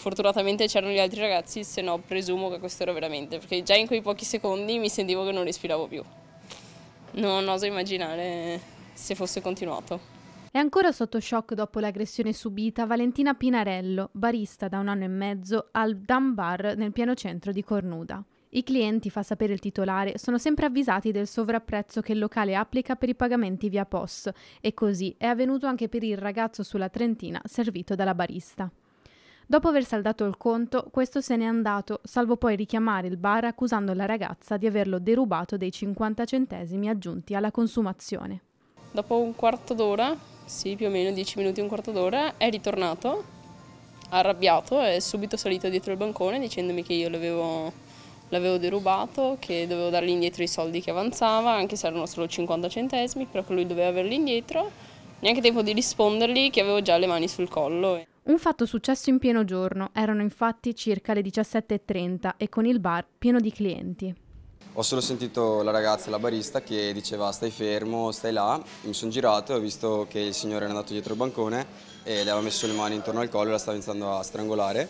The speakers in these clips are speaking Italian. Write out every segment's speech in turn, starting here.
Fortunatamente c'erano gli altri ragazzi, se no presumo che questo era veramente, perché già in quei pochi secondi mi sentivo che non respiravo più. Non oso immaginare se fosse continuato. È ancora sotto shock dopo l'aggressione subita Valentina Pinarello, barista da un anno e mezzo al Dan Bar nel piano centro di Cornuda. I clienti, fa sapere il titolare, sono sempre avvisati del sovrapprezzo che il locale applica per i pagamenti via POS e così è avvenuto anche per il ragazzo sulla Trentina servito dalla barista. Dopo aver saldato il conto, questo se n'è andato, salvo poi richiamare il bar accusando la ragazza di averlo derubato dei 50 centesimi aggiunti alla consumazione. Dopo un quarto d'ora, sì più o meno 10 minuti, un quarto d'ora, è ritornato, arrabbiato, è subito salito dietro il bancone dicendomi che io l'avevo, l'avevo derubato, che dovevo dargli indietro i soldi che avanzava, anche se erano solo 50 centesimi, però che lui doveva averli indietro. Neanche tempo di rispondergli che avevo già le mani sul collo. Un fatto successo in pieno giorno, erano infatti circa le 17.30 e con il bar pieno di clienti. Ho solo sentito la ragazza, la barista, che diceva stai fermo, stai là. Mi sono girato e ho visto che il signore era andato dietro il bancone e le aveva messo le mani intorno al collo e la stava iniziando a strangolare.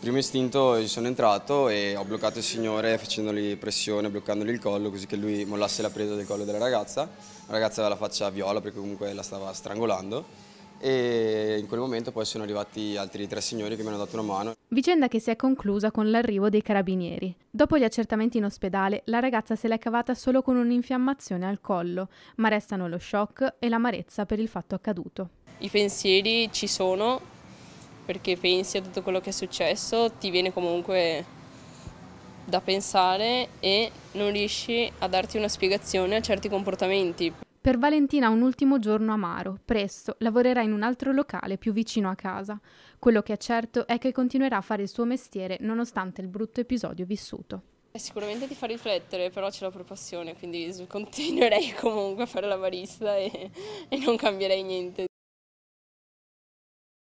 Primo istinto sono entrato e ho bloccato il signore facendogli pressione, bloccandogli il collo così che lui mollasse la presa del collo della ragazza. La ragazza aveva la faccia viola perché comunque la stava strangolando e in quel momento poi sono arrivati altri tre signori che mi hanno dato una mano. Vicenda che si è conclusa con l'arrivo dei carabinieri. Dopo gli accertamenti in ospedale, la ragazza se l'è cavata solo con un'infiammazione al collo, ma restano lo shock e l'amarezza per il fatto accaduto. I pensieri ci sono perché pensi a tutto quello che è successo, ti viene comunque da pensare e non riesci a darti una spiegazione a certi comportamenti. Per Valentina un ultimo giorno amaro, presto lavorerà in un altro locale più vicino a casa. Quello che è certo è che continuerà a fare il suo mestiere nonostante il brutto episodio vissuto. Eh, sicuramente ti fa riflettere, però c'è la passione, quindi continuerei comunque a fare la barista e, e non cambierei niente.